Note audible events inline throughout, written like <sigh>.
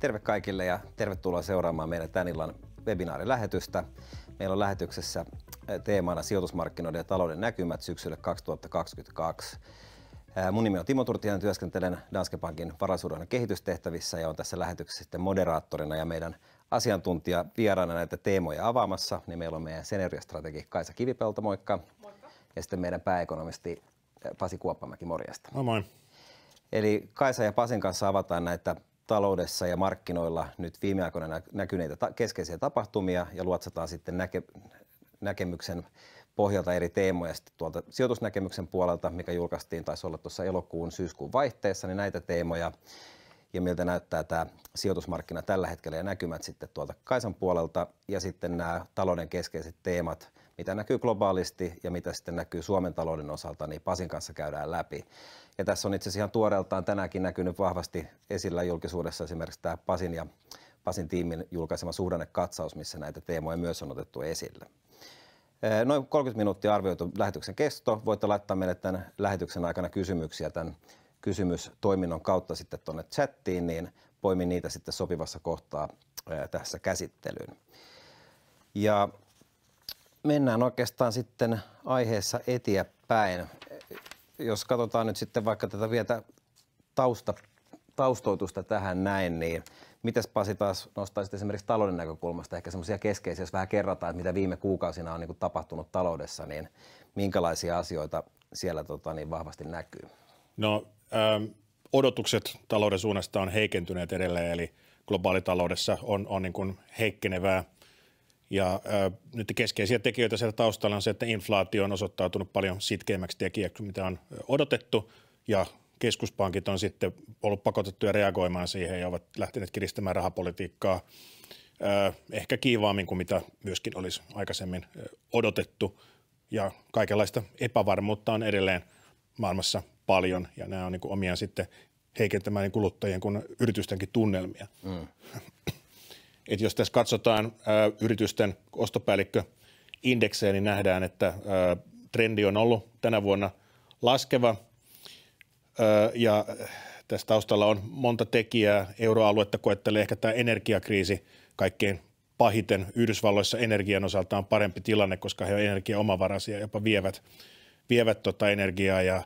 Terve kaikille ja tervetuloa seuraamaan meidän tämän illan webinaarilähetystä. Meillä on lähetyksessä teemana sijoitusmarkkinoiden ja talouden näkymät syksylle 2022. Mun nimi on Timo ja työskentelen Danske Bankin varasuuden kehitystehtävissä ja on tässä lähetyksessä sitten moderaattorina ja meidän asiantuntija vieraana näitä teemoja avaamassa. Niin meillä on meidän senioriastrategi Kaisa Kivipelto, moikka. moikka. Ja sitten meidän pääekonomisti Pasi Kuoppamäki, morjesta. No moi. Eli Kaisa ja Pasin kanssa avataan näitä taloudessa ja markkinoilla nyt viime aikoina näkyneitä keskeisiä tapahtumia ja luotsataan sitten näke- näkemyksen pohjalta eri teemoja sitten tuolta sijoitusnäkemyksen puolelta, mikä julkaistiin taisi olla tuossa elokuun syyskuun vaihteessa, niin näitä teemoja ja miltä näyttää tämä sijoitusmarkkina tällä hetkellä ja näkymät sitten tuolta Kaisan puolelta ja sitten nämä talouden keskeiset teemat, mitä näkyy globaalisti ja mitä sitten näkyy Suomen talouden osalta, niin Pasin kanssa käydään läpi. Ja tässä on itse asiassa ihan tuoreeltaan tänäänkin näkynyt vahvasti esillä julkisuudessa esimerkiksi tämä Pasin ja Pasin tiimin julkaisema suhdannekatsaus, missä näitä teemoja myös on otettu esille. Noin 30 minuuttia arvioitu lähetyksen kesto. Voitte laittaa meille tämän lähetyksen aikana kysymyksiä tämän Kysymys toiminnon kautta sitten tuonne chattiin, niin poimin niitä sitten sopivassa kohtaa tässä käsittelyyn. Ja mennään oikeastaan sitten aiheessa eteenpäin. Jos katsotaan nyt sitten vaikka tätä vielä tausta, taustoitusta tähän näin, niin mitäs Pasi taas nostaisit esimerkiksi talouden näkökulmasta ehkä semmoisia keskeisiä, jos vähän kerrataan, että mitä viime kuukausina on niin tapahtunut taloudessa, niin minkälaisia asioita siellä tota, niin vahvasti näkyy? No odotukset talouden suunnasta on heikentyneet edelleen, eli globaalitaloudessa on, on niin kuin heikkenevää. Ja ö, nyt keskeisiä tekijöitä siellä taustalla on se, että inflaatio on osoittautunut paljon sitkeämmäksi tekijäksi, mitä on odotettu, ja keskuspankit on sitten ollut pakotettuja reagoimaan siihen ja ovat lähteneet kiristämään rahapolitiikkaa ö, ehkä kiivaammin kuin mitä myöskin olisi aikaisemmin odotettu. Ja kaikenlaista epävarmuutta on edelleen maailmassa paljon ja nämä on niin omiaan sitten heikentämään niin kuluttajien kuin yritystenkin tunnelmia. Mm. Et jos tässä katsotaan ä, äh, yritysten ostopäällikköindeksejä, niin nähdään, että ä, äh, trendi on ollut tänä vuonna laskeva ä, äh, ja tässä taustalla on monta tekijää. Euroaluetta koettelee ehkä tämä energiakriisi kaikkein pahiten. Yhdysvalloissa energian osalta on parempi tilanne, koska he ovat energiaomavaraisia, jopa vievät, vievät tota energiaa ja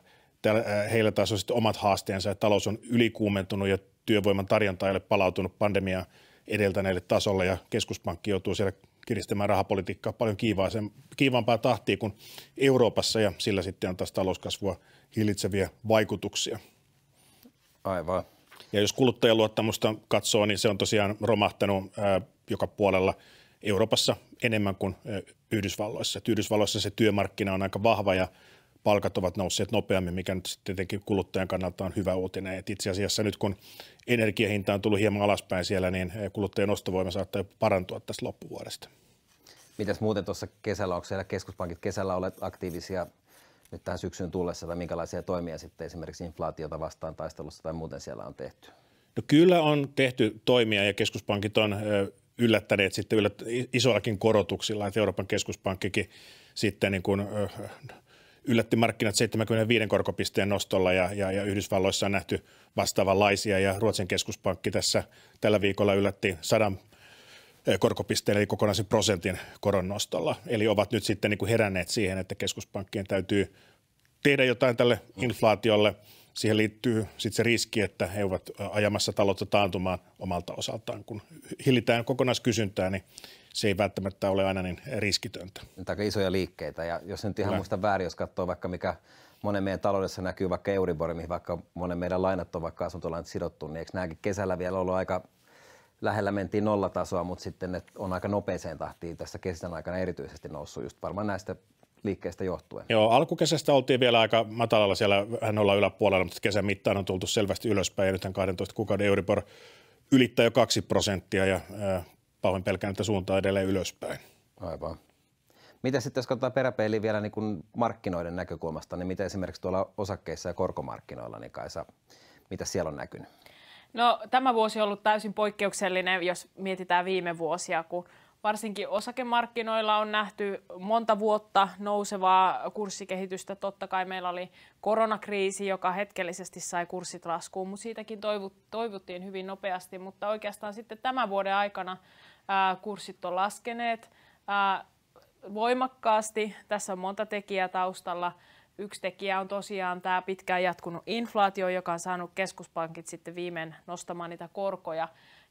Äh, heillä taas on sitten omat haasteensa, että talous on ylikuumentunut ja työvoiman tarjonta ei ole palautunut pandemia edeltäneelle tasolle ja keskuspankki joutuu siellä kiristämään rahapolitiikkaa paljon kiivaampaa tahtia kuin Euroopassa ja sillä sitten on taas talouskasvua hillitseviä vaikutuksia. Aivan. Ja jos kuluttajaluottamusta katsoo, niin se on tosiaan romahtanut ää, äh, joka puolella Euroopassa enemmän kuin ää, äh, Yhdysvalloissa. Et Yhdysvalloissa se työmarkkina on aika vahva ja palkat ovat nousseet nopeammin, mikä nyt tietenkin kuluttajan kannalta on hyvä uutinen. Et itse asiassa nyt kun energiahinta on tullut hieman alaspäin siellä, niin eh, kuluttajan ostovoima saattaa parantua tässä loppuvuodesta. Mitäs muuten tuossa kesällä, onko siellä keskuspankit kesällä olet aktiivisia nyt tähän syksyn tullessa, tai minkälaisia toimia sitten esimerkiksi inflaatiota vastaan taistelussa tai muuten siellä on tehty? No kyllä on tehty toimia ja keskuspankit on eh, yllättäneet sitten yllättä, isoillakin korotuksilla, että Euroopan keskuspankkikin sitten niin kuin eh, yllätti markkinat 75 korkopisteen nostolla ja, ja, ja Yhdysvalloissa on nähty vastaavanlaisia ja Ruotsin keskuspankki tässä tällä viikolla yllätti sadan eh, korkopisteen eli kokonaisen prosentin koron nostolla. Eli ovat nyt sitten niin kuin heränneet siihen, että keskuspankkien täytyy tehdä jotain tälle inflaatiolle – siihen liittyy sitten se riski, että he ovat ajamassa taloutta taantumaan omalta osaltaan. Kun hillitään kokonaiskysyntää, niin se ei välttämättä ole aina niin riskitöntä. Aika isoja liikkeitä ja jos nyt ihan muista väärin, jos katsoo vaikka mikä monen meidän taloudessa näkyy vaikka Euribor, mihin vaikka monen meidän lainat on vaikka asuntolainat sidottu, niin eikö nämäkin kesällä vielä ollut aika lähellä mentiin nollatasoa, mutta sitten ne on aika nopeeseen tahtiin tässä kesän aikana erityisesti noussut just varmaan näistä liikkeestä johtuen. Joo, alkukesästä oltiin vielä aika matalalla siellä hän olla yläpuolella, mutta kesän mittaan on tultu selvästi ylöspäin ja nythän 12 kuukauden Euribor ylittää jo 2 prosenttia ja pahoin pelkään, että suunta edelleen ylöspäin. Aivan. Mitä sitten, jos katsotaan peräpeiliin vielä niin kuin markkinoiden näkökulmasta, niin mitä esimerkiksi tuolla osakkeissa ja korkomarkkinoilla, niin Kaisa, mitä siellä on näkynyt? No tämä vuosi on ollut täysin poikkeuksellinen, jos mietitään viime vuosia, kun varsinkin osakemarkkinoilla on nähty monta vuotta nousevaa kurssikehitystä. Totta kai meillä oli koronakriisi, joka hetkellisesti sai kurssit laskuun, mutta siitäkin toivuttiin hyvin nopeasti. Mutta oikeastaan sitten tämän vuoden aikana kurssit on laskeneet voimakkaasti. Tässä on monta tekijää taustalla. Yksi tekijä on tosiaan tämä pitkään jatkunut inflaatio, joka on saanut keskuspankit sitten viimein nostamaan niitä korkoja.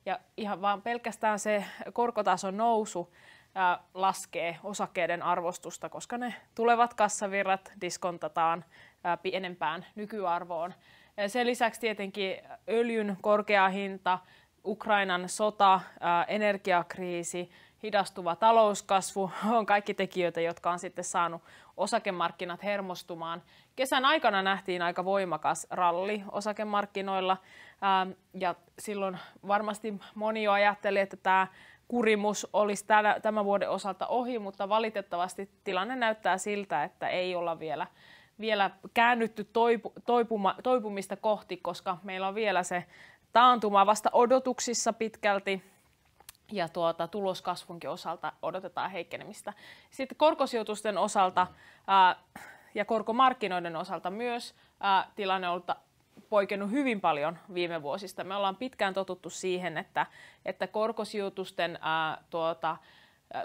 Ja ihan vaan pelkästään se korkotason nousu ää, laskee osakkeiden arvostusta, koska ne tulevat kassavirrat diskontataan ää, pienempään nykyarvoon. Ja sen lisäksi tietenkin öljyn korkea hinta, Ukrainan sota, ää, energiakriisi, hidastuva talouskasvu <laughs> on kaikki tekijöitä, jotka on sitten saanut osakemarkkinat hermostumaan kesän aikana nähtiin aika voimakas ralli osakemarkkinoilla ähm, ja silloin varmasti moni jo ajatteli, että tämä kurimus olisi tämän vuoden osalta ohi, mutta valitettavasti tilanne näyttää siltä, että ei olla vielä, vielä käännytty toipu, toipuma, toipumista kohti, koska meillä on vielä se taantuma vasta odotuksissa pitkälti ja tuota, tuloskasvunkin osalta odotetaan heikkenemistä. Sitten korkosijoitusten osalta ää, äh, ja korkomarkkinoiden osalta myös ää, tilanne on ollut poikennut hyvin paljon viime vuosista. Me ollaan pitkään totuttu siihen, että, että korkosijoitusten ää, tuota,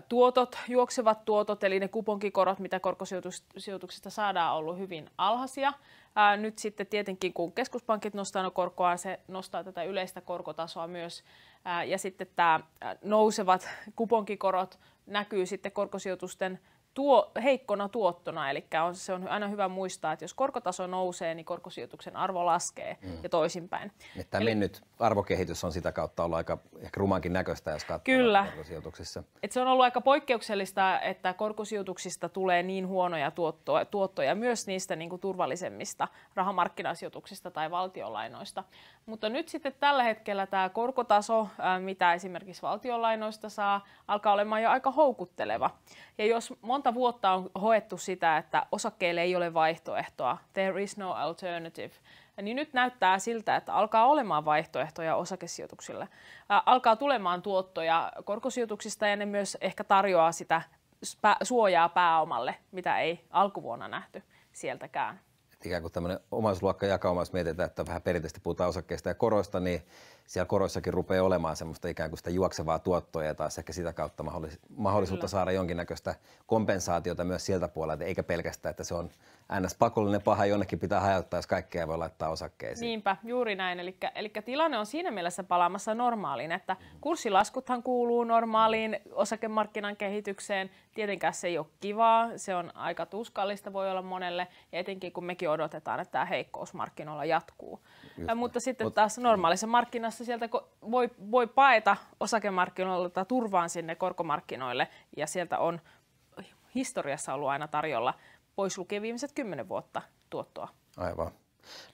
tuotot, juoksevat tuotot, eli ne kuponkikorot, mitä korkosijoituksista saadaan, on ollut hyvin alhaisia. Ää, nyt sitten tietenkin, kun keskuspankit nostaa korkoa, se nostaa tätä yleistä korkotasoa myös. Ää, ja sitten tämä nousevat kuponkikorot näkyy sitten korkosijoitusten tuo, heikkona tuottona, eli on, se on aina hyvä muistaa, että jos korkotaso nousee, niin korkosijoituksen arvo laskee mm. ja toisinpäin. Niin, tämä eli, mennyt arvokehitys on sitä kautta ollut aika ehkä rumankin näköistä, jos katsoo kyllä. korkosijoituksissa. Et se on ollut aika poikkeuksellista, että korkosijoituksista tulee niin huonoja tuottoja, tuottoja myös niistä niin kuin turvallisemmista rahamarkkinasijoituksista tai valtionlainoista. Mutta nyt sitten tällä hetkellä tämä korkotaso, mitä esimerkiksi valtionlainoista saa, alkaa olemaan jo aika houkutteleva. Ja jos monta vuotta on hoettu sitä, että osakkeille ei ole vaihtoehtoa, there is no alternative, niin nyt näyttää siltä, että alkaa olemaan vaihtoehtoja osakesijoituksille. Alkaa tulemaan tuottoja korkosijoituksista ja ne myös ehkä tarjoaa sitä suojaa pääomalle, mitä ei alkuvuonna nähty sieltäkään ikään kuin tämmöinen omaisuusluokka jakauma, jos mietitään, että vähän perinteisesti puhutaan osakkeista ja koroista, niin siellä koroissakin rupeaa olemaan semmoista ikään kuin sitä juoksevaa tuottoa ja taas ehkä sitä kautta mahdollis- mahdollisuutta Kyllä. saada jonkinnäköistä kompensaatiota myös sieltä puolelta, eikä pelkästään, että se on ns. pakollinen paha, jonnekin pitää hajauttaa, jos kaikkea voi laittaa osakkeisiin. Niinpä, juuri näin. Eli, tilanne on siinä mielessä palaamassa normaaliin, että kurssilaskuthan kuuluu normaaliin osakemarkkinan kehitykseen. Tietenkään se ei ole kivaa, se on aika tuskallista, voi olla monelle, ja etenkin kun mekin odotetaan, että tämä heikkous markkinoilla jatkuu. Just Mutta näin. sitten Mut, taas normaalissa markkinassa asiassa sieltä voi, voi paeta osakemarkkinoilta turvaan sinne korkomarkkinoille ja sieltä on historiassa ollut aina tarjolla pois lukien viimeiset kymmenen vuotta tuottoa. Aivan.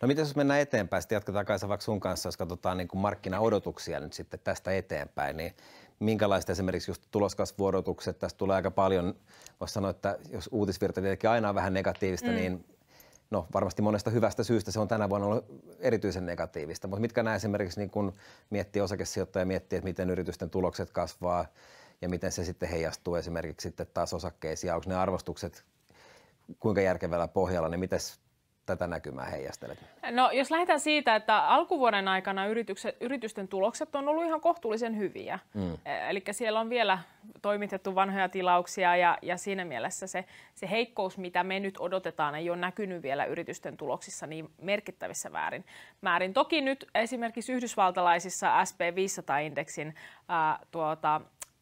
No miten jos mennään eteenpäin, sitten jatketaan Kaisa vaikka sun kanssa, jos katsotaan niin kuin markkinaodotuksia nyt sitten tästä eteenpäin, niin minkälaiset esimerkiksi just tuloskasvuodotukset, tästä tulee aika paljon, voisi sanoa, että jos uutisvirta tietenkin aina on vähän negatiivista, mm. niin no varmasti monesta hyvästä syystä se on tänä vuonna ollut erityisen negatiivista, mutta mitkä nämä esimerkiksi niin kun miettii osakesijoittaja miettii, että miten yritysten tulokset kasvaa ja miten se sitten heijastuu esimerkiksi sitten taas osakkeisiin onko ne arvostukset kuinka järkevällä pohjalla, niin mites tätä näkymää heijastelet? No, jos lähdetään siitä, että alkuvuoden aikana yritykset, yritysten tulokset on ollut ihan kohtuullisen hyviä. Mm. E, Eli siellä on vielä toimitettu vanhoja tilauksia ja, ja siinä mielessä se, se heikkous, mitä me nyt odotetaan, ei ole näkynyt vielä yritysten tuloksissa niin merkittävissä väärin. määrin. Toki nyt esimerkiksi yhdysvaltalaisissa SP500-indeksin äh, tuota,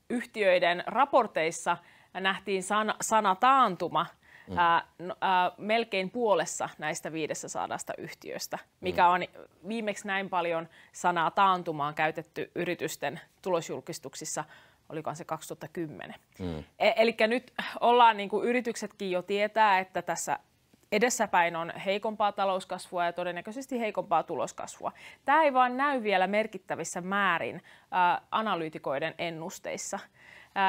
yhtiöiden raporteissa nähtiin sana, sana taantuma – mm. ää, no, ää, melkein puolessa näistä 500 yhtiöstä, mikä mm. on viimeksi näin paljon sanaa taantumaan käytetty yritysten tulosjulkistuksissa olikohan se 2010. Mm. E- Eli nyt ollaan, niin kuin yrityksetkin jo tietää, että tässä edessäpäin on heikompaa talouskasvua ja todennäköisesti heikompaa tuloskasvua. Tämä ei vaan näy vielä merkittävissä määrin äh, analyytikoiden ennusteissa.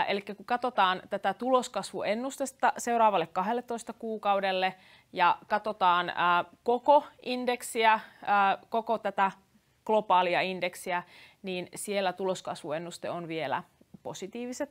Eli kun katsotaan tätä tuloskasvuennustesta seuraavalle 12 kuukaudelle ja katsotaan koko indeksiä, koko tätä globaalia indeksiä, niin siellä tuloskasvuennuste on vielä positiiviset,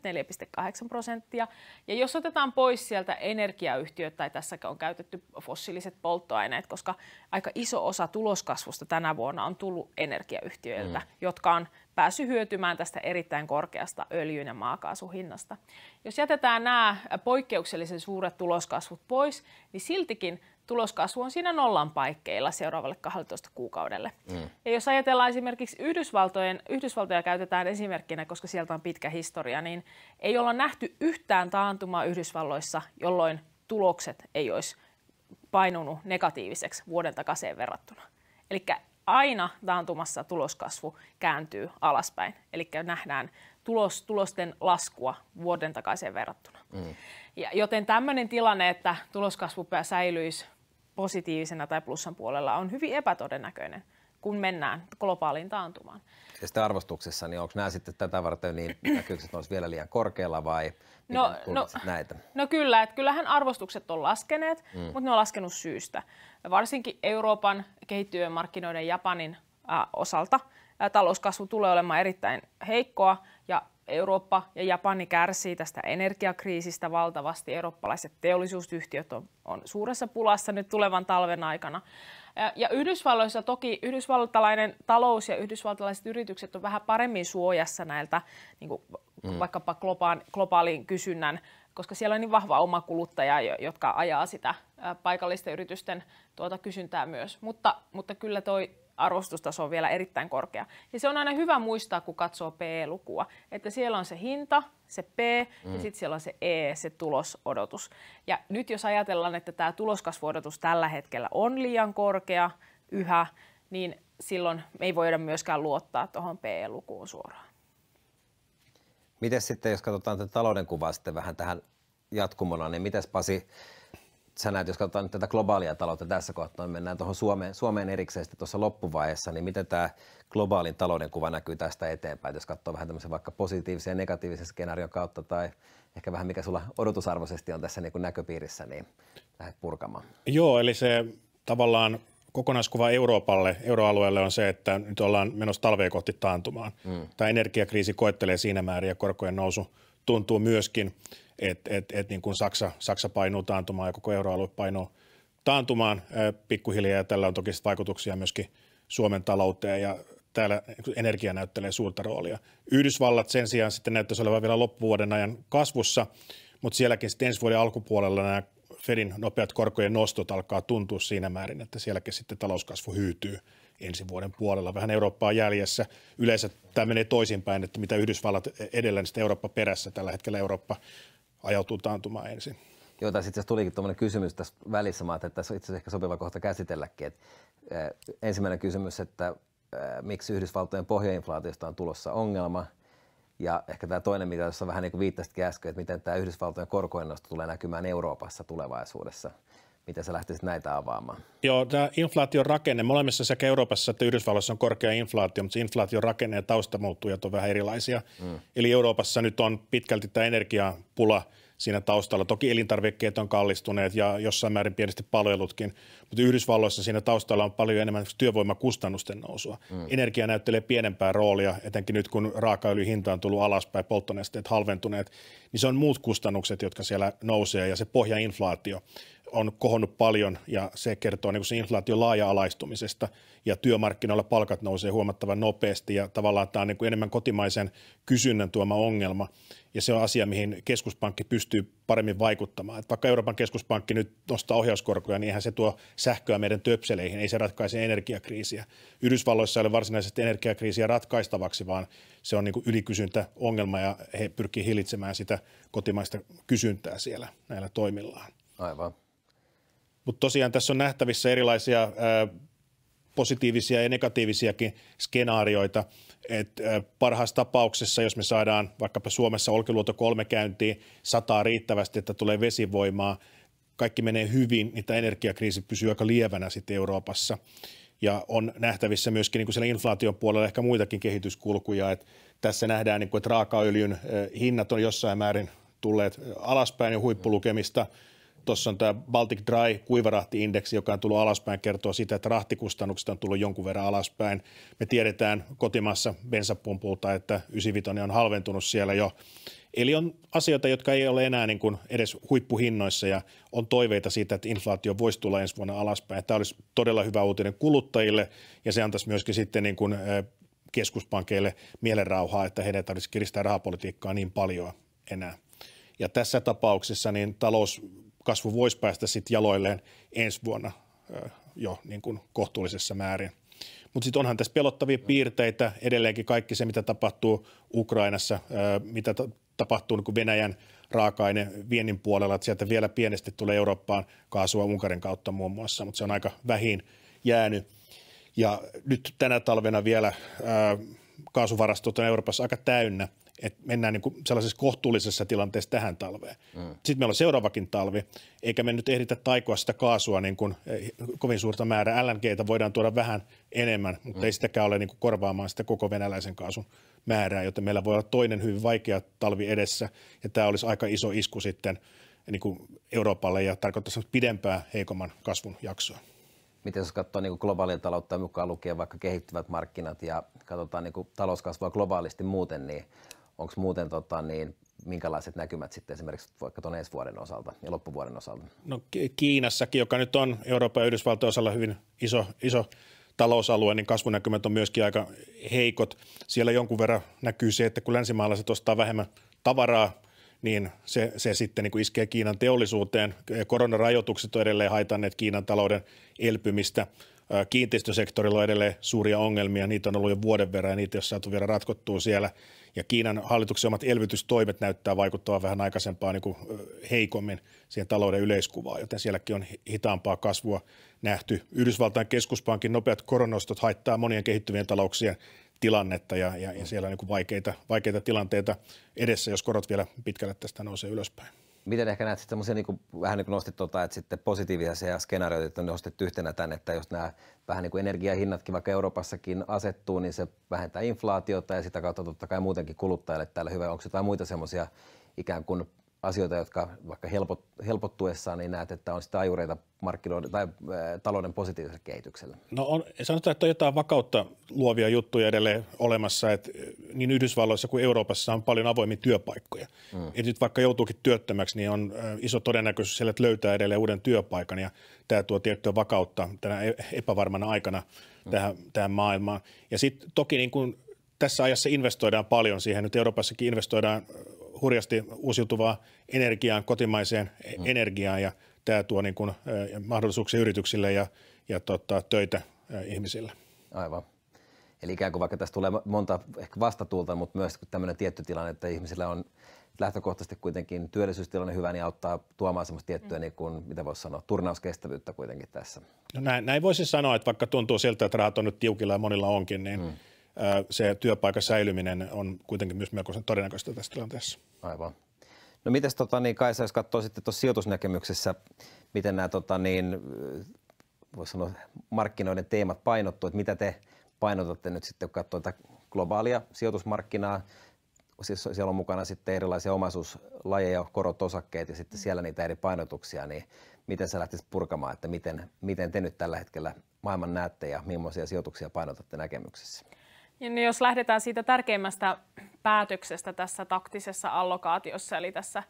4,8 prosenttia. Ja jos otetaan pois sieltä energiayhtiöt, tai tässä on käytetty fossiiliset polttoaineet, koska aika iso osa tuloskasvusta tänä vuonna on tullut energiayhtiöiltä, mm. jotka on päässyt hyötymään tästä erittäin korkeasta öljyn ja maakaasuhinnasta. Jos jätetään nämä poikkeuksellisen suuret tuloskasvut pois, niin siltikin tuloskasvu on siinä nollan paikkeilla seuraavalle 12 kuukaudelle. Mm. Ja jos ajatellaan esimerkiksi Yhdysvaltojen, Yhdysvaltoja käytetään esimerkkinä, koska sieltä on pitkä historia, niin ei olla nähty yhtään taantumaa Yhdysvalloissa, jolloin tulokset ei olisi painunut negatiiviseksi vuoden takaisin verrattuna. Eli aina taantumassa tuloskasvu kääntyy alaspäin, eli nähdään tulos, tulosten laskua vuoden takaisin verrattuna. Mm. Ja, joten tämmöinen tilanne, että tuloskasvu säilyisi positiivisena tai plussan puolella on hyvin epätodennäköinen, kun mennään globaaliin taantumaan. Ja sitten arvostuksessa, niin onko nämä sitten tätä varten, niin näkyykö, että olisi vielä liian korkealla vai no, no, näitä? No kyllä, että kyllähän arvostukset on laskeneet, mm. mutta ne on laskenut syystä. Varsinkin Euroopan kehittyvien markkinoiden Japanin äh, osalta äh, talouskasvu tulee olemaan erittäin heikkoa Eurooppa ja Japani kärsii tästä energiakriisistä valtavasti. Eurooppalaiset teollisuusyhtiöt on, on suuressa pulassa nyt tulevan talven aikana. Ja Yhdysvalloissa toki yhdysvaltalainen talous ja yhdysvaltalaiset yritykset on vähän paremmin suojassa näiltä niin kuin mm. vaikkapa globaan, globaalin kysynnän, koska siellä on niin vahva oma kuluttaja, jotka ajaa sitä paikallisten yritysten tuota kysyntää myös. Mutta, mutta kyllä toi arvostustaso on vielä erittäin korkea. Ja se on aina hyvä muistaa, kun katsoo PE-lukua, että siellä on se hinta, se P mm. ja sitten siellä on se E, se tulosodotus. Ja nyt jos ajatellaan, että tämä tuloskasvuodotus tällä hetkellä on liian korkea yhä, niin silloin me ei voida myöskään luottaa tuohon PE-lukuun suoraan. Miten sitten, jos katsotaan tätä talouden kuvaa sitten vähän tähän jatkumona, niin mitäs Pasi, sä näet, jos katsotaan nyt tätä globaalia taloutta tässä kohtaa, me niin mennään tuohon Suomeen, Suomeen erikseen sitten tuossa loppuvaiheessa, niin miten tämä globaalin talouden kuva näkyy tästä eteenpäin, jos katsoo vähän tämmöisen vaikka positiivisen ja negatiivisen skenaarion kautta tai ehkä vähän mikä sulla odotusarvoisesti on tässä niin kuin näköpiirissä, niin lähdet purkamaan. Joo, eli se tavallaan kokonaiskuva Euroopalle, euroalueelle on se, että nyt ollaan menossa talveen kohti taantumaan. Mm. Tämä energiakriisi koettelee siinä määrin ja korkojen nousu tuntuu myöskin – että et, et niin kuin Saksa, Saksa painuu taantumaan ja koko euroalue painuu taantumaan pikkuhiljaa ja tällä on toki vaikutuksia myöskin Suomen talouteen ja täällä niin energia näyttelee suurta roolia. Yhdysvallat sen sijaan sitten näyttäisi olevan vielä loppuvuoden ajan kasvussa, mutta sielläkin sitten ensi vuoden alkupuolella nämä Fedin nopeat korkojen nostot alkaa tuntua siinä määrin, että sielläkin sitten talouskasvu hyytyy ensi vuoden puolella. Vähän Eurooppaa jäljessä. Yleensä tämä menee toisinpäin, että mitä Yhdysvallat edellä, niin sitten Eurooppa perässä. Tällä hetkellä Eurooppa ajautuu taantumaan ensin. Joo, tässä itse asiassa tulikin tuommoinen kysymys tässä välissä, mä että tässä on itse asiassa ehkä sopiva kohta käsitelläkin. Että, eh, ensimmäinen kysymys, että eh, miksi Yhdysvaltojen pohjainflaatiosta on tulossa ongelma, ja ehkä tämä toinen, mitä tuossa vähän niin kuin viittasitkin äsken, että miten tämä Yhdysvaltojen korkoennosto tulee näkymään Euroopassa tulevaisuudessa. Miten sä lähtisit näitä avaamaan? Joo, tämä inflaation rakenne, molemmissa sekä Euroopassa että Yhdysvalloissa on korkea inflaatio, mutta se inflaation rakenne ja taustamuuttujat on vähän erilaisia. Mm. Eli Euroopassa nyt on pitkälti tämä energiapula siinä taustalla. Toki elintarvikkeet on kallistuneet ja jossain määrin pienesti palvelutkin, mutta Yhdysvalloissa siinä taustalla on paljon enemmän työvoimakustannusten nousua. Mm. Energia näyttelee pienempää roolia, etenkin nyt kun raakaöljyhinta on tullut alaspäin, polttonesteet halventuneet, niin se on muut kustannukset, jotka siellä nousee ja se pohjainflaatio on kohonnut paljon ja se kertoo niin se inflaation laaja-alaistumisesta ja työmarkkinoilla palkat nousee huomattavan nopeasti ja tavallaan tämä on niin enemmän kotimaisen kysynnän tuoma ongelma ja se on asia, mihin keskuspankki pystyy paremmin vaikuttamaan. Et vaikka Euroopan keskuspankki nyt nostaa ohjauskorkoja, niin eihän se tuo sähköä meidän töpseleihin, ei se ratkaise energiakriisiä. Yhdysvalloissa ei ole varsinaisesti energiakriisiä ratkaistavaksi, vaan se on niin ylikysyntä ylikysyntäongelma ja he pyrkii hillitsemään sitä kotimaista kysyntää siellä näillä toimillaan. Aivan. Mutta tosiaan tässä on nähtävissä erilaisia äh, positiivisia ja negatiivisiakin skenaarioita. Et äh, parhaassa tapauksessa, jos me saadaan vaikkapa Suomessa Olkiluoto kolme käyntiin, sataa riittävästi, että tulee vesivoimaa, kaikki menee hyvin, niin tämä energiakriisi pysyy aika lievänä sitten Euroopassa. Ja on nähtävissä myöskin niin kuin siellä inflaation puolella ehkä muitakin kehityskulkuja, Et tässä nähdään, niin kuin, että raakaöljyn äh, hinnat on jossain määrin tulleet alaspäin ja huippulukemista – Tuossa on tämä Baltic Dry kuivarahtiindeksi, joka on tullut alaspäin, kertoo sitä, että rahtikustannukset on tullut jonkun verran alaspäin. Me tiedetään kotimassa bensapumpulta, että 95 on halventunut siellä jo. Eli on asioita, jotka ei ole enää niin kuin edes huippuhinnoissa ja on toiveita siitä, että inflaatio voisi tulla ensi vuonna alaspäin. Tämä olisi todella hyvä uutinen kuluttajille ja se antaisi myöskin sitten niin kuin keskuspankeille mielenrauhaa, että heidän tarvitsisi kiristää rahapolitiikkaa niin paljon enää. Ja tässä tapauksessa niin talous kasvu voisi päästä sitten jaloilleen ensi vuonna jo niin kuin kohtuullisessa määrin. Mutta sitten onhan tässä pelottavia piirteitä, edelleenkin kaikki se, mitä tapahtuu Ukrainassa, mitä tapahtuu niin kuin Venäjän raaka-aine viennin puolella, että sieltä vielä pienesti tulee Eurooppaan kaasua Unkarin kautta muun muassa, mutta se on aika vähin jäänyt. Ja nyt tänä talvena vielä kaasuvarastot on Euroopassa aika täynnä, että mennään niin kuin sellaisessa kohtuullisessa tilanteessa tähän talveen. Mm. Sitten meillä on seuraavakin talvi, eikä me nyt ehditä taikoa sitä kaasua niin kuin, eh, kovin suurta määrää. LNGtä voidaan tuoda vähän enemmän, mutta mm. ei sitäkään ole niin kuin korvaamaan sitä koko venäläisen kaasun määrää, joten meillä voi olla toinen hyvin vaikea talvi edessä, ja tämä olisi aika iso isku sitten eh, niin kuin Euroopalle ja tarkoittaisi pidempää heikomman kasvun jaksoa miten jos katsoo niin globaalia taloutta mukaan lukien vaikka kehittyvät markkinat ja katsotaan niin talouskasvua globaalisti muuten, niin onko muuten tota, niin, minkälaiset näkymät sitten esimerkiksi vaikka tuon ensi vuoden osalta ja loppuvuoden osalta? No Kiinassakin, joka nyt on Euroopan ja Yhdysvaltojen osalla hyvin iso, iso talousalue, niin kasvunäkymät on myöskin aika heikot. Siellä jonkun verran näkyy se, että kun länsimaalaiset ostaa vähemmän tavaraa, niin se, se sitten niin kuin iskee Kiinan teollisuuteen. Koronarajoitukset on edelleen haitanneet Kiinan talouden elpymistä. Kiinteistösektorilla on edelleen suuria ongelmia, niitä on ollut jo vuoden verran ja niitä ei ole saatu vielä ratkottua siellä. Ja Kiinan hallituksen omat elvytystoimet näyttää vaikuttavan vähän aikaisempaa niin kuin heikommin siihen talouden yleiskuvaan, joten sielläkin on hitaampaa kasvua nähty. Yhdysvaltain keskuspankin nopeat koronostot haittaa monien kehittyvien talouksien tilannetta ja, ja, ja siellä on niin vaikeita, vaikeita tilanteita edessä, jos korot vielä pitkälle tästä nousee ylöspäin. Miten ehkä näet sitten semmoisia, niin vähän niin kuin nostit tota, että sitten positiivisia skenaarioita on nostettu yhtenä tänne, että jos nämä vähän niin kuin energiahinnatkin vaikka Euroopassakin asettuu, niin se vähentää inflaatiota ja sitä kautta totta kai muutenkin kuluttajille täällä hyvä. Onko jotain muita semmoisia ikään kuin asioita, jotka vaikka helpot, helpottuessaan niin näet, että on sitä ajureita markkinoiden tai ä, äh, talouden positiiviselle kehitykselle? No on, sanotaan, että on jotain vakautta luovia juttuja edelleen olemassa, että äh, niin Yhdysvalloissa kuin Euroopassa on paljon avoimia työpaikkoja. Mm. nyt vaikka joutuukin työttömäksi, niin on äh, iso todennäköisyys siellä, että löytää edelleen uuden työpaikan ja tämä tuo tiettyä vakautta tänä e-, epävarmana aikana mm. tähän, tähän maailmaan. Ja sitten toki niin kun tässä ajassa investoidaan paljon siihen, nyt Euroopassakin investoidaan hurjasti uusiutuvaa energiaan, kotimaiseen mm. energiaan ja tämä tuo niin kuin, mahdollisuuksia yrityksille ja, ja tota, töitä ihmisille. Aivan. Eli ikään kuin vaikka tässä tulee monta ehkä vastatuulta, mutta myös tämmöinen tietty tilanne, että ihmisillä on lähtökohtaisesti kuitenkin työllisyystilanne hyvä, niin auttaa tuomaan semmoista tiettyä, mm. niin kuin, mitä voisi sanoa, turnauskestävyyttä kuitenkin tässä. No näin, näin voisi sanoa, että vaikka tuntuu siltä, että rahat on nyt tiukilla ja monilla onkin, niin, mm se työpaikan säilyminen on kuitenkin myös melkoisen todennäköistä tässä tilanteessa. Aivan. No mites tota, niin Kaisa, jos katsoo sitten tuossa sijoitusnäkemyksessä, miten nämä tota, niin, voisi sanoa markkinoiden teemat painottuu, että mitä te painotatte nyt sitten, kun katsoo tätä globaalia sijoitusmarkkinaa, siis siellä on mukana sitten erilaisia omaisuuslajeja, korot, osakkeet ja sitten siellä niitä eri painotuksia, niin miten sä lähtisit purkamaan, että miten, miten te nyt tällä hetkellä maailman näette ja millaisia sijoituksia painotatte näkemyksessä? Ja no jos lähdetään siitä tärkeimmästä päätöksestä tässä taktisessa allokaatiossa, eli tässä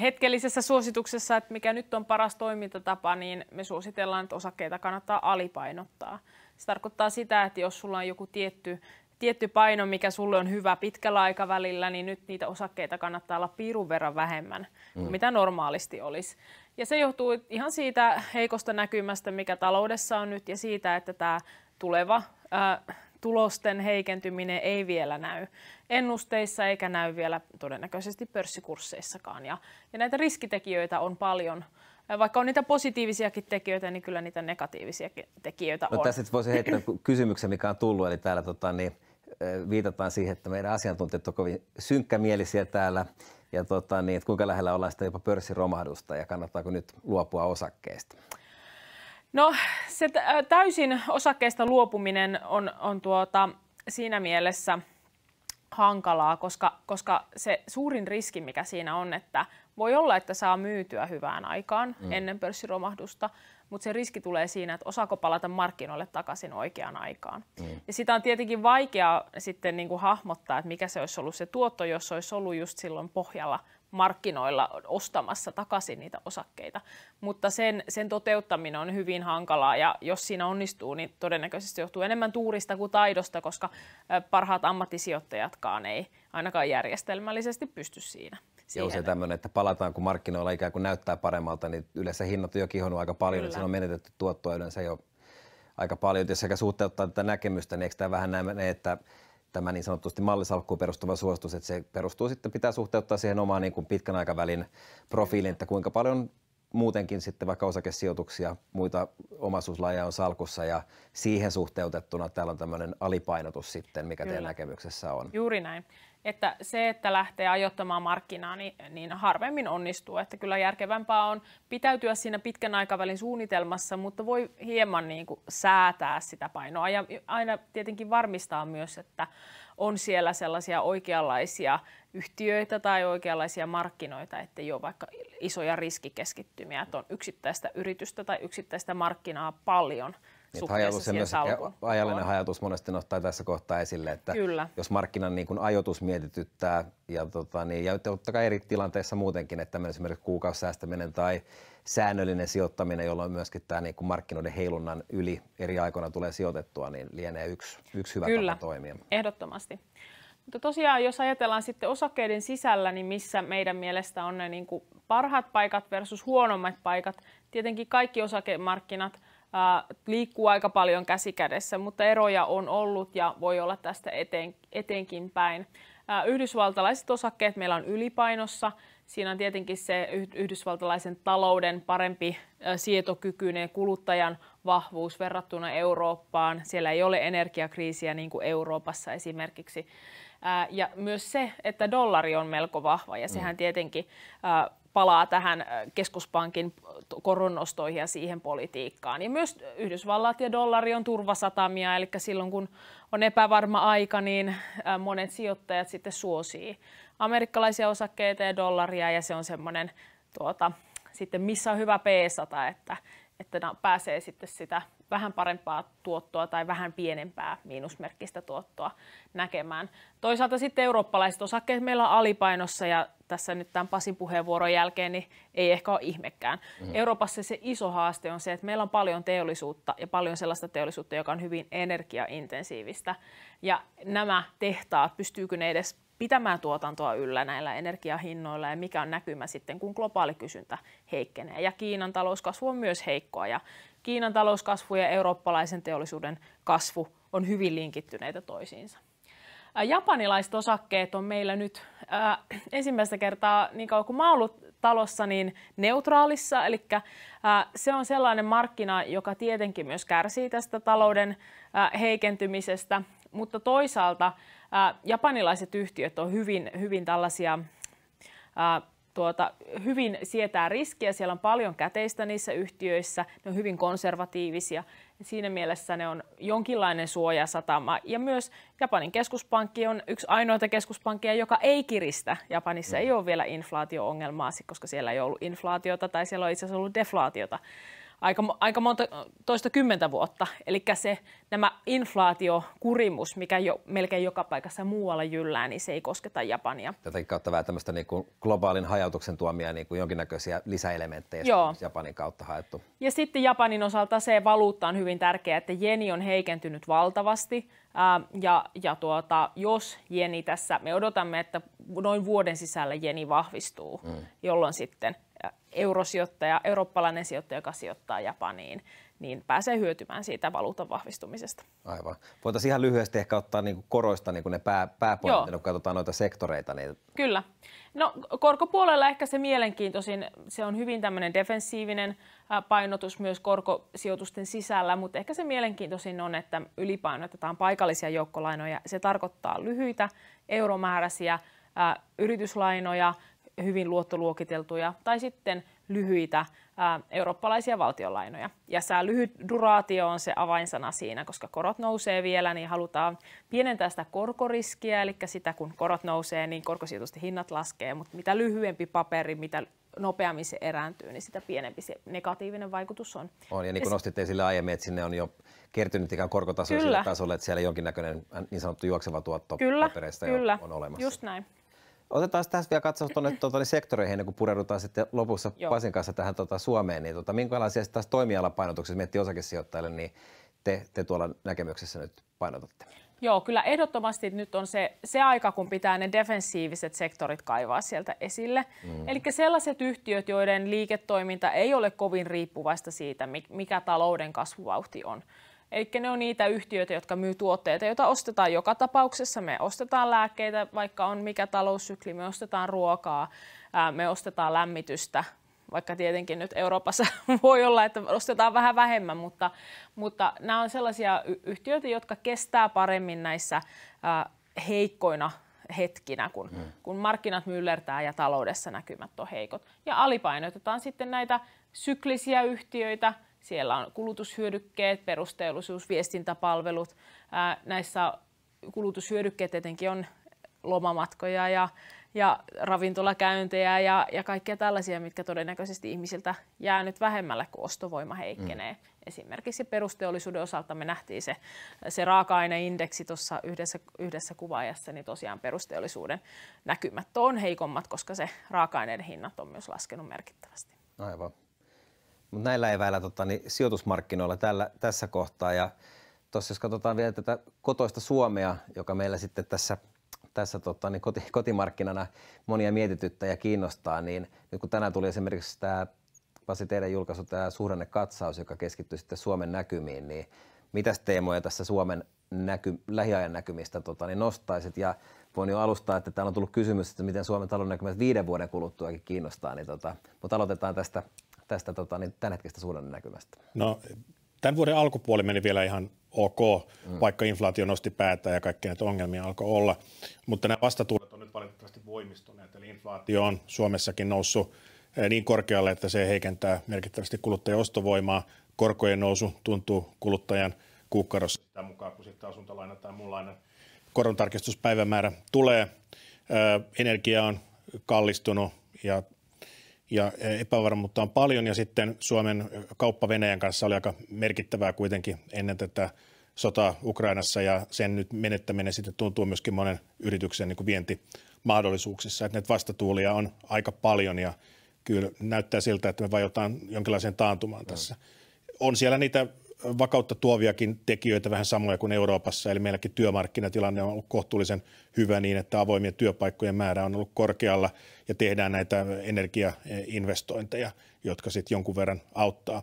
hetkellisessä suosituksessa, että mikä nyt on paras toimintatapa, niin me suositellaan, että osakkeita kannattaa alipainottaa. Se tarkoittaa sitä, että jos sulla on joku tietty, tietty paino, mikä sulle on hyvä pitkällä aikavälillä, niin nyt niitä osakkeita kannattaa olla piirun verran vähemmän kuin mm. mitä normaalisti olisi. Ja se johtuu ihan siitä heikosta näkymästä, mikä taloudessa on nyt, ja siitä, että tämä tuleva äh, tulosten heikentyminen ei vielä näy ennusteissa eikä näy vielä todennäköisesti pörssikursseissakaan. Ja, ja näitä riskitekijöitä on paljon. Vaikka on niitä positiivisiakin tekijöitä, niin kyllä niitä negatiivisia tekijöitä no, on. tässä voisi heittää kysymyksen, mikä on tullut. Eli täällä tota, niin, viitataan siihen, että meidän asiantuntijat ovat kovin synkkämielisiä täällä. Ja tota, niin, että kuinka lähellä ollaan sitä jopa pörssiromahdusta ja kannattaako nyt luopua osakkeista? No se täysin osakkeista luopuminen on, on tuota, siinä mielessä hankalaa, koska, koska se suurin riski, mikä siinä on, että voi olla, että saa myytyä hyvään aikaan mm. ennen pörssiromahdusta, mutta se riski tulee siinä, että osaako palata markkinoille takaisin oikeaan aikaan. Mm. Ja sitä on tietenkin vaikea sitten niin kuin hahmottaa, että mikä se olisi ollut se tuotto, jos se olisi ollut just silloin pohjalla markkinoilla ostamassa takaisin niitä osakkeita. Mutta sen, sen toteuttaminen on hyvin hankalaa ja jos siinä onnistuu, niin todennäköisesti johtuu enemmän tuurista kuin taidosta, koska parhaat ammattisijoittajatkaan ei ainakaan järjestelmällisesti pysty siinä. Siihen. Ja usein tämmöinen, että palataan kun markkinoilla ikään kuin näyttää paremmalta, niin yleensä hinnat on jo kihonnut aika paljon, niin Kyllä. että on menetetty tuottoa yleensä jo aika paljon. Jos sekä suhteuttaa tätä näkemystä, niin eikö tämä vähän näin, että tämä niin sanotusti mallisalkkuun perustuva suositus, että se perustuu sitten, pitää suhteuttaa siihen omaan niin kuin pitkän aikavälin profiiliin, että kuinka paljon muutenkin sitten vaikka osakesijoituksia, muita omaisuuslajeja on salkussa ja siihen suhteutettuna täällä on tämmöinen alipainotus sitten, mikä Kyllä. teidän näkemyksessä on. Juuri näin että se, että lähtee ajoittamaan markkinaa, niin, niin harvemmin onnistuu. Että kyllä järkevämpää on pitäytyä siinä pitkän aikavälin suunnitelmassa, mutta voi hieman niin kuin säätää sitä painoa ja aina tietenkin varmistaa myös, että on siellä sellaisia oikeanlaisia yhtiöitä tai oikeanlaisia markkinoita, että ei ole vaikka isoja riskikeskittymiä, että on yksittäistä yritystä tai yksittäistä markkinaa paljon – niin, hajautus siihen myös Ajallinen hajatus monesti nostaa tässä kohtaa esille, että Kyllä. jos markkinan niin kuin ajoitus mietityttää ja, tota, niin, ja totta kai eri tilanteissa muutenkin, että esimerkiksi kuukausisäästäminen tai säännöllinen sijoittaminen, jolloin myöskin tämä niin kuin markkinoiden heilunnan yli eri aikoina tulee sijoitettua, niin lienee yksi, yksi hyvä Kyllä. tapa toimia. ehdottomasti. Mutta tosiaan, jos ajatellaan sitten osakkeiden sisällä, niin missä meidän mielestä on ne niin kuin parhaat paikat versus huonommat paikat, tietenkin kaikki osakemarkkinat – liikkuu aika paljon käsikädessä, mutta eroja on ollut ja voi olla tästä eteen, eteenkin päin. Yhdysvaltalaiset osakkeet meillä on ylipainossa. Siinä on tietenkin se yhdysvaltalaisen talouden parempi sietokykyinen kuluttajan vahvuus verrattuna Eurooppaan. Siellä ei ole energiakriisiä niin kuin Euroopassa esimerkiksi. Ja myös se, että dollari on melko vahva ja mm. sehän tietenkin palaa tähän äh, keskuspankin koronnostoihin ja siihen politiikkaan. Ja myös Yhdysvallat ja dollari on turvasatamia, eli silloin kun on epävarma aika, niin äh, monet sijoittajat sitten suosii amerikkalaisia osakkeita ja dollaria, ja se on semmoinen tuota, sitten missä on hyvä peesata, että, että pääsee sitten sitä vähän parempaa tuottoa tai vähän pienempää miinusmerkkistä tuottoa näkemään. Toisaalta sitten eurooppalaiset osakkeet meillä on alipainossa ja tässä nyt tämän Pasin puheenvuoron jälkeen, niin ei ehkä ole ihmekään. Mm. Euroopassa se iso haaste on se, että meillä on paljon teollisuutta ja paljon sellaista teollisuutta, joka on hyvin energiaintensiivistä. Ja nämä tehtaat, pystyykö ne edes pitämään tuotantoa yllä näillä energiahinnoilla ja mikä on näkymä sitten, kun globaali kysyntä heikkenee. Ja Kiinan talouskasvu on myös heikkoa ja Kiinan talouskasvu ja eurooppalaisen teollisuuden kasvu on hyvin linkittyneitä toisiinsa. Japanilaiset osakkeet on meillä nyt äh, ensimmäistä kertaa, niin kauan kuin mä ollut talossa, niin neutraalissa. Eli äh, se on sellainen markkina, joka tietenkin myös kärsii tästä talouden äh, heikentymisestä, mutta toisaalta äh, japanilaiset yhtiöt on hyvin, hyvin tällaisia äh, tuota, hyvin sietää riskiä, siellä on paljon käteistä niissä yhtiöissä, ne on hyvin konservatiivisia. Siinä mielessä ne on jonkinlainen suojasatama. Ja myös Japanin keskuspankki on yksi ainoita keskuspankkeja, joka ei kiristä. Japanissa mm. ei ole vielä inflaatio-ongelmaa, koska siellä ei ollut inflaatiota tai siellä on itse asiassa ollut deflaatiota aika, aika monta, toista kymmentä vuotta. Eli se, nämä inflaatiokurimus, mikä jo melkein joka paikassa muualla jyllää, niin se ei kosketa Japania. Jotenkin kautta vähän tämmöistä niin kuin globaalin hajautuksen tuomia niin kuin jonkinnäköisiä lisäelementtejä Joo. Japanin kautta haettu. Ja sitten Japanin osalta se valuutta on hyvin tärkeä, että jeni on heikentynyt valtavasti. Ja, ja tuota, jos jeni tässä, me odotamme, että noin vuoden sisällä jeni vahvistuu, mm. jolloin sitten eurosijoittaja, eurooppalainen sijoittaja, joka sijoittaa Japaniin, niin pääsee hyötymään siitä valuutan vahvistumisesta. Aivan. Voitaisiin ihan lyhyesti ehkä ottaa niin kuin koroista niin kuin ne pää, pääpointit, kun katsotaan noita sektoreita. Niin... Kyllä. No korkopuolella ehkä se mielenkiintoisin, se on hyvin tämmöinen defensiivinen painotus myös korkosijoitusten sisällä, mutta ehkä se mielenkiintoisin on, että ylipainotetaan paikallisia joukkolainoja. Se tarkoittaa lyhyitä euromääräisiä yrityslainoja, hyvin luottoluokiteltuja tai sitten lyhyitä ää, eurooppalaisia valtionlainoja. Ja tämä lyhyt duraatio on se avainsana siinä, koska korot nousee vielä, niin halutaan pienentää sitä korkoriskiä, eli sitä kun korot nousee, niin korkosijoitusten hinnat laskee, mutta mitä lyhyempi paperi, mitä nopeammin se erääntyy, niin sitä pienempi se negatiivinen vaikutus on. On, ja niin kuin nostitte esille aiemmin, että sinne on jo kertynyt ikään korkotaso sille tasolle, että siellä jonkinnäköinen äh, niin sanottu juokseva tuotto kyllä, papereista kyllä, on olemassa. Just näin. Otetaan tässä vielä katsaus tuonne tuota, niin sektoreihin, ennen kuin pureudutaan sitten lopussa Joo. Pasin kanssa tähän tuota, Suomeen. Niin, tuota, minkälaisia taas toimialapainotuksia miettii osakesijoittajille, niin te, te tuolla näkemyksessä nyt painotatte? Joo, kyllä ehdottomasti nyt on se, se aika, kun pitää ne defensiiviset sektorit kaivaa sieltä esille. Mm. Eli sellaiset yhtiöt, joiden liiketoiminta ei ole kovin riippuvaista siitä, mikä talouden kasvuvauhti on. Eli ne on niitä yhtiöitä, jotka myy tuotteita, joita ostetaan joka tapauksessa. Me ostetaan lääkkeitä, vaikka on mikä taloussykli, me ostetaan ruokaa, me ostetaan lämmitystä, vaikka tietenkin nyt Euroopassa <laughs> voi olla, että ostetaan vähän vähemmän, mutta, mutta nämä on sellaisia yhtiöitä, jotka kestää paremmin näissä heikkoina hetkinä, kun, mm. kun markkinat myllertää ja taloudessa näkymät on heikot. Ja alipainotetaan sitten näitä syklisiä yhtiöitä, siellä on kulutushyödykkeet, perusteollisuus, viestintäpalvelut. Näissä kulutushyödykkeet tietenkin on lomamatkoja ja, ja ravintolakäyntejä ja, ja kaikkia tällaisia, mitkä todennäköisesti ihmisiltä jää nyt vähemmälle, kun ostovoima heikkenee. Mm. Esimerkiksi perusteollisuuden osalta me nähtiin se, se raaka-aineindeksi tuossa yhdessä, yhdessä kuvaajassa, niin tosiaan perusteollisuuden näkymät on heikommat, koska se raaka-aineiden hinnat on myös laskenut merkittävästi. Aivan. Mutta näillä eväillä tota, niin sijoitusmarkkinoilla tällä, tässä kohtaa ja tossa, jos katsotaan vielä tätä kotoista Suomea, joka meillä sitten tässä tässä tota, niin koti, kotimarkkinana monia mietityttä ja kiinnostaa, niin nyt kun tänään tuli esimerkiksi tämä Pasi teidän julkaisu, tämä suhdannekatsaus, joka keskittyy sitten Suomen näkymiin, niin mitä teemoja tässä Suomen näky, lähiajan näkymistä tota, niin nostaisit? Ja voin jo alustaa, että täällä on tullut kysymys, että miten Suomen talouden näkymät viiden vuoden kuluttuakin kiinnostaa, niin tota, mutta aloitetaan tästä tästä tota, niin tämän hetkestä näkymästä? No tämän vuoden alkupuoli meni vielä ihan ok, mm. vaikka inflaatio nosti päätään ja kaikkia näitä ongelmia alkoi olla. Mutta nämä vastatuulet on nyt valitettavasti voimistuneet, eli inflaatio on Suomessakin noussut eh, niin korkealle, että se heikentää merkittävästi kuluttajan ostovoimaa. Korkojen nousu tuntuu kuluttajan kukkarossa sitä mukaan, kun sitten asuntolaina tai muunlainen tarkistuspäivämäärä tulee. Eh, energia on kallistunut ja ja epävarmuutta on paljon ja sitten Suomen kauppa Venäjän kanssa oli aika merkittävää kuitenkin ennen tätä sota Ukrainassa ja sen nyt menettäminen sitten tuntuu myöskin monen yrityksen niin kuin vientimahdollisuuksissa, että näitä vastatuulia on aika paljon ja kyllä näyttää siltä, että me vajotaan jonkinlaiseen taantumaan tässä. Mm. On siellä niitä vakautta tuoviakin tekijöitä vähän samoja kuin Euroopassa, eli meilläkin työmarkkinatilanne on ollut kohtuullisen hyvä niin, että avoimien työpaikkojen määrä on ollut korkealla ja tehdään näitä energiainvestointeja, jotka sitten jonkun verran auttaa.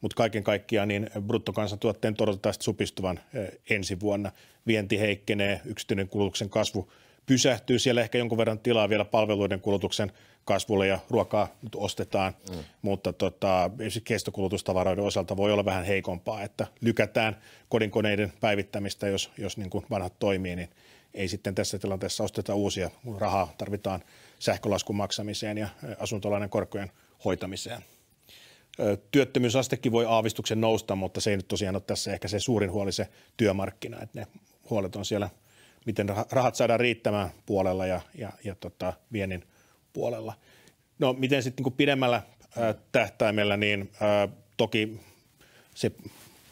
Mutta kaiken kaikkiaan niin bruttokansantuotteen todetaan supistuvan eh, ensi vuonna. Vienti heikkenee, yksityinen kulutuksen kasvu – pysähtyy. Siellä ehkä jonkun verran tilaa vielä palveluiden kulutuksen kasvulle ja ruokaa nyt ostetaan, mm. mutta tota, kestokulutustavaroiden osalta voi olla vähän heikompaa, että lykätään kodinkoneiden päivittämistä, jos, jos niin kuin vanhat toimii, niin ei sitten tässä tilanteessa osteta uusia. Rahaa tarvitaan sähkölaskun maksamiseen ja asuntolainen korkojen hoitamiseen. Työttömyysastekin voi aavistuksen nousta, mutta se ei nyt tosiaan ole tässä ehkä se suurin huoli, se työmarkkina, että ne huolet on siellä – miten rahat saadaan riittämään puolella ja, ja, ja tota, viennin puolella. No miten sitten niin pidemmällä ää, tähtäimellä, niin ää, toki se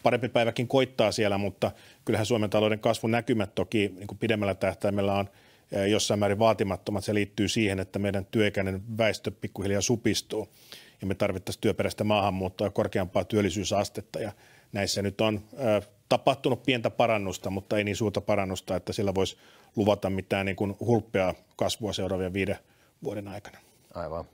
parempi päiväkin koittaa siellä, mutta kyllähän Suomen talouden kasvun näkymät toki niin kuin pidemmällä tähtäimellä on ää, jossain määrin vaatimattomat. Se liittyy siihen, että meidän työikäinen väestö pikkuhiljaa supistuu ja me tarvittaisiin työperäistä maahanmuuttoa ja korkeampaa työllisyysastetta ja näissä nyt on tapahtunut pientä parannusta, mutta ei niin suurta parannusta, että sillä voisi luvata mitään niin kuin hulppea kasvua seuraavien viiden vuoden aikana. Aivan.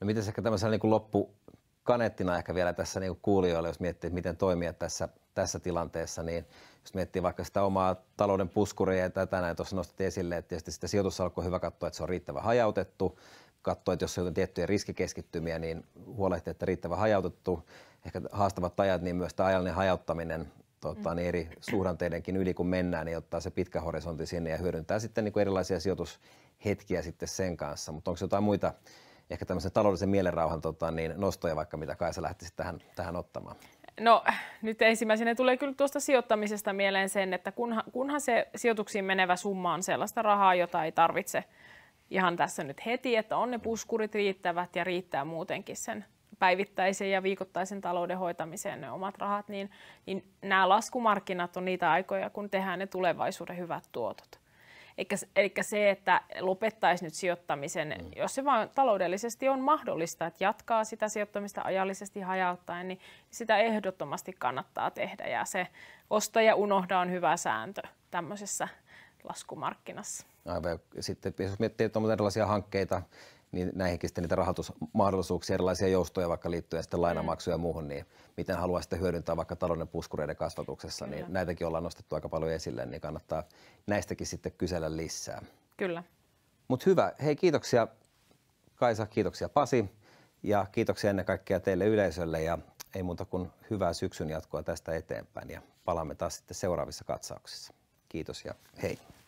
No miten ehkä tämmöisenä niin loppukaneettina ehkä vielä tässä niin kuin kuulijoille, jos miettii, että miten toimia tässä, tässä tilanteessa, niin jos miettii vaikka sitä omaa talouden puskuria ja tätä näin tuossa nostit esille, että tietysti sitä sijoitusalkua on hyvä katsoa, että se on riittävän hajautettu, katsoa, että jos on tiettyjä riskikeskittymiä, niin huolehtia, että riittävän hajautettu, ehkä haastavat ajat, niin myös tämä ajallinen hajauttaminen tota, mm. niin eri suhdanteidenkin yli, kun mennään, niin ottaa se pitkä horisontti sinne ja hyödyntää sitten niin kuin erilaisia sijoitushetkiä sitten sen kanssa. Mutta onko jotain muita ehkä tämmöisen taloudellisen mielenrauhan tota, niin nostoja vaikka, mitä kai sä lähtisit tähän, tähän ottamaan? No nyt ensimmäisenä tulee kyllä tuosta sijoittamisesta mieleen sen, että kunhan, kunhan se sijoituksiin menevä summa on sellaista rahaa, jota ei tarvitse ihan tässä nyt heti, että on ne puskurit riittävät ja riittää muutenkin sen päivittäisen ja viikoittaisen talouden hoitamiseen ne omat rahat, niin, niin nämä laskumarkkinat on niitä aikoja, kun tehdään ne tulevaisuuden hyvät tuotot. Eli se, että lopettaisi nyt sijoittamisen, mm. jos se vaan taloudellisesti on mahdollista, että jatkaa sitä sijoittamista ajallisesti hajauttaen, niin sitä ehdottomasti kannattaa tehdä. Ja se osta ja unohda on hyvä sääntö tämmöisessä laskumarkkinassa. Aivan. Sitten jos miettii tuollaisia hankkeita, niin näihinkin sitten niitä rahoitusmahdollisuuksia, erilaisia joustoja vaikka liittyen sitten lainamaksuja ja mm. muuhun, niin miten haluaa sitten hyödyntää vaikka talouden puskureiden kasvatuksessa, niin Kyllä. niin näitäkin ollaan nostettu aika paljon esille, niin kannattaa näistäkin sitten kysellä lisää. Kyllä. Mutta hyvä. Hei, kiitoksia Kaisa, kiitoksia Pasi ja kiitoksia ennen kaikkea teille yleisölle ja ei muuta kuin hyvää syksyn jatkoa tästä eteenpäin ja palaamme taas sitten seuraavissa katsauksissa. Kiitos ja hei.